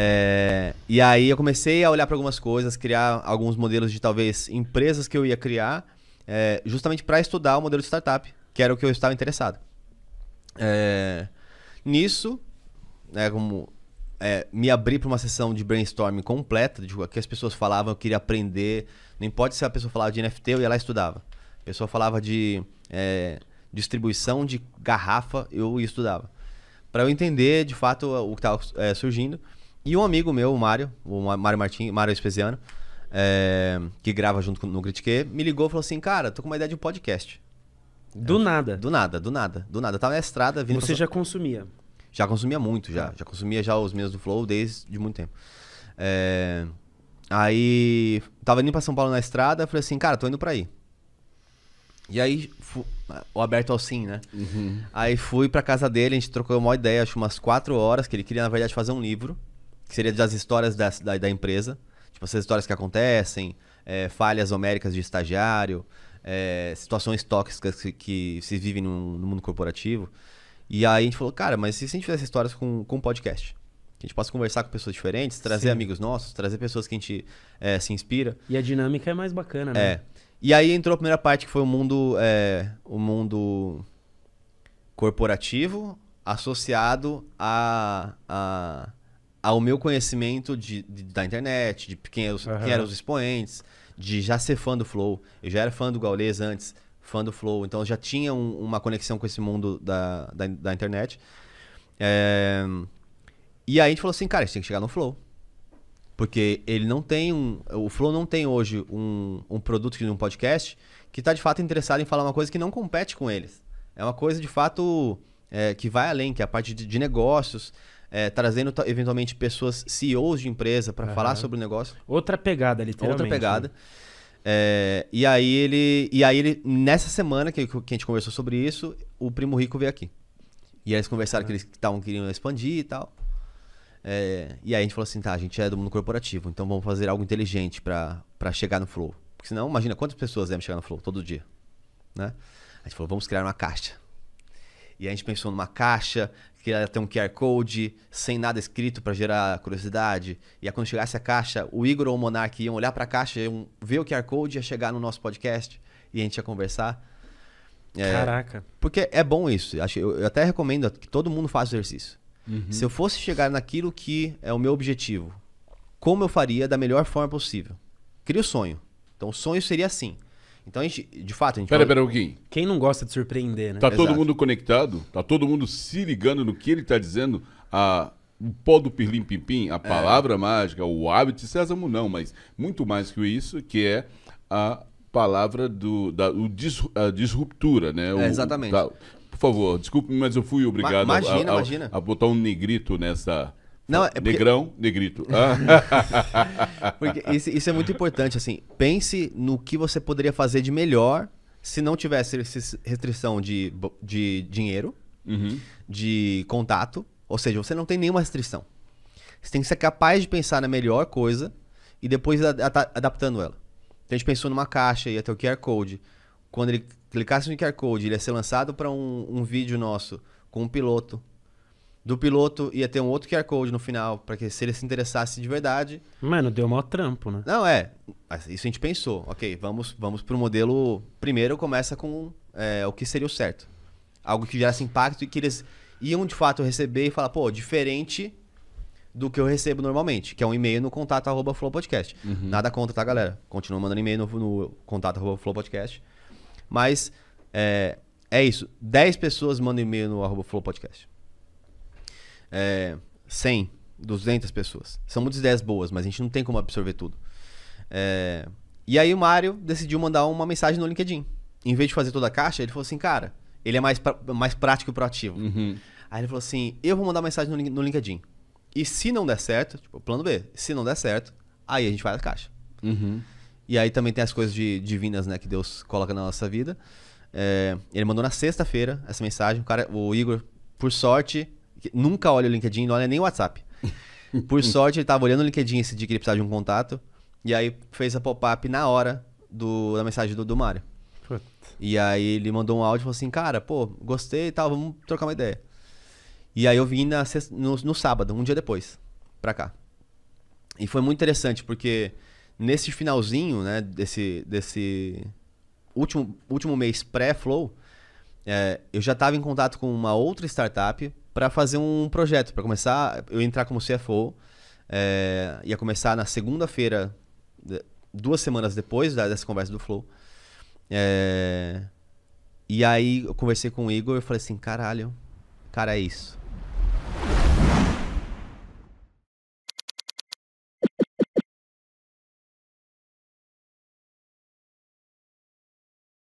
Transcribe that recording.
É, e aí eu comecei a olhar para algumas coisas, criar alguns modelos de talvez empresas que eu ia criar, é, justamente para estudar o modelo de startup, que era o que eu estava interessado. É, nisso, né, como é, me abri para uma sessão de brainstorming completa, de que as pessoas falavam, eu queria aprender. não importa se a pessoa falava de NFT, eu ia lá e estudava. A pessoa falava de é, distribuição de garrafa, eu estudava. Para eu entender de fato o que estava é, surgindo. E um amigo meu, o Mário, o Mário Martins, Mário Espesiano, é, que grava junto com, no Critique, me ligou e falou assim: Cara, tô com uma ideia de um podcast. Do nada? Do nada, do nada, do nada. Eu tava na estrada vindo. Você pra... já consumia? Já consumia muito, já. Ah. Já consumia já os meninos do Flow desde muito tempo. É... Aí, tava indo pra São Paulo na estrada, falei assim, cara, tô indo pra aí. E aí, fu... o aberto ao sim, né? Uhum. Aí fui pra casa dele, a gente trocou uma ideia, acho umas quatro horas, que ele queria, na verdade, fazer um livro que seria das histórias da, da, da empresa. Tipo, essas histórias que acontecem, é, falhas homéricas de estagiário, é, situações tóxicas que, que se vivem no, no, mundo corporativo. E aí a gente falou, cara, mas se a gente fizesse histórias com, com podcast? Que a gente possa conversar com pessoas diferentes, trazer Sim. amigos nossos, trazer pessoas que a gente é, se inspira. E a dinâmica é mais bacana, né? É. E aí entrou a primeira parte que foi o mundo, é, o mundo corporativo associado a, a ao meu conhecimento de, de da internet, de quem, uhum. quem eram os expoentes, de já ser fã do Flow. Eu já era fã do Gaules antes, fã do Flow, então eu já tinha um, uma conexão com esse mundo da, da, da internet. É... E aí a gente falou assim, cara, a gente tem que chegar no Flow. Porque ele não tem um. O Flow não tem hoje um, um produto de um podcast que está de fato interessado em falar uma coisa que não compete com eles. É uma coisa de fato é, que vai além, que é a parte de, de negócios é, trazendo eventualmente pessoas CEOs de empresa para uhum. falar sobre o negócio. Outra pegada, literalmente. Outra né? pegada. Né? É, e aí ele, e aí ele nessa semana que, que a gente conversou sobre isso, o primo rico veio aqui. E aí eles conversaram uhum. que eles estavam querendo expandir e tal. É, e aí a gente falou assim, tá, a gente é do mundo corporativo, então vamos fazer algo inteligente para chegar no flow. Porque senão, imagina quantas pessoas devem chegar no flow todo dia, né? A gente falou, vamos criar uma caixa. E a gente pensou numa caixa que ter um QR Code sem nada escrito para gerar curiosidade. E aí, quando chegasse a caixa, o Igor ou o Monark iam olhar para a caixa, iam ver o QR Code, ia chegar no nosso podcast e a gente ia conversar. É, Caraca. Porque é bom isso. Eu até recomendo que todo mundo faça exercício. Uhum. Se eu fosse chegar naquilo que é o meu objetivo, como eu faria da melhor forma possível? Cria o sonho. Então, o sonho seria assim. Então, a gente, de fato, a gente. Pera, pera, alguém. Quem não gosta de surpreender, né? Tá todo mundo conectado, tá todo mundo se ligando no que ele tá dizendo. A, o pó do pirlim pipim, a é. palavra é. mágica, o hábito, sésamo não, mas muito mais que isso, que é a palavra do da, o dis, a disruptura, né? O, é, exatamente. Tá, por favor, desculpe, mas eu fui obrigado Ma imagina, a, a, imagina. a botar um negrito nessa não, é porque... Negrão, negrito. isso, isso, é muito importante, assim. Pense no que você poderia fazer de melhor se não tivesse restrição de, de dinheiro, uhum. de contato. Ou seja, você não tem nenhuma restrição. Você tem que ser capaz de pensar na melhor coisa e depois ad adaptando ela. Então a gente pensou numa caixa, ia ter o QR Code. Quando ele clicasse no QR Code, ele ia ser lançado para um, um vídeo nosso com um piloto do piloto ia ter um outro QR Code no final, para que se ele se interessasse de verdade. Mano, deu maior trampo, né? Não, é. Isso a gente pensou. Ok, vamos, vamos pro modelo. Primeiro começa com é, o que seria o certo. Algo que gerasse impacto e que eles iam de fato receber e falar, pô, diferente do que eu recebo normalmente, que é um e-mail no contato arroba Flow Podcast. Uhum. Nada contra, tá, galera? Continua mandando e-mail no, no contato arroba Flow Podcast. Mas é, é isso. 10 pessoas mandam e-mail no arroba Flow Podcast é, 100, 200 pessoas. São muitas ideias boas, mas a gente não tem como absorver tudo. É, e aí o Mário decidiu mandar uma mensagem no LinkedIn. Em vez de fazer toda a caixa, ele falou assim, cara, ele é mais, mais prático e proativo. Uhum. Aí ele falou assim, eu vou mandar mensagem no, no LinkedIn. E se não der certo, tipo, plano B, se não der certo, aí a gente faz a caixa. Uhum. E aí também tem as coisas de, divinas, né, que Deus coloca na nossa vida. É, ele mandou na sexta-feira essa mensagem. O, cara, o Igor, por sorte, Nunca olha o LinkedIn, não olha nem o WhatsApp. Por sorte, ele estava olhando o LinkedIn esse dia que ele precisava de um contato. E aí fez a pop-up na hora do, da mensagem do, do Mário. E aí ele mandou um áudio e falou assim: Cara, pô, gostei e tal, vamos trocar uma ideia. E aí eu vim na sexta, no, no sábado, um dia depois, pra cá. E foi muito interessante, porque nesse finalzinho, né, desse, desse último, último mês pré-Flow, é, eu já estava em contato com uma outra startup para fazer um projeto, para começar, eu entrar como CFO, é, eh, ia começar na segunda-feira, duas semanas depois dessa conversa do Flow. É, e aí eu conversei com o Igor e falei assim, caralho, cara, é isso.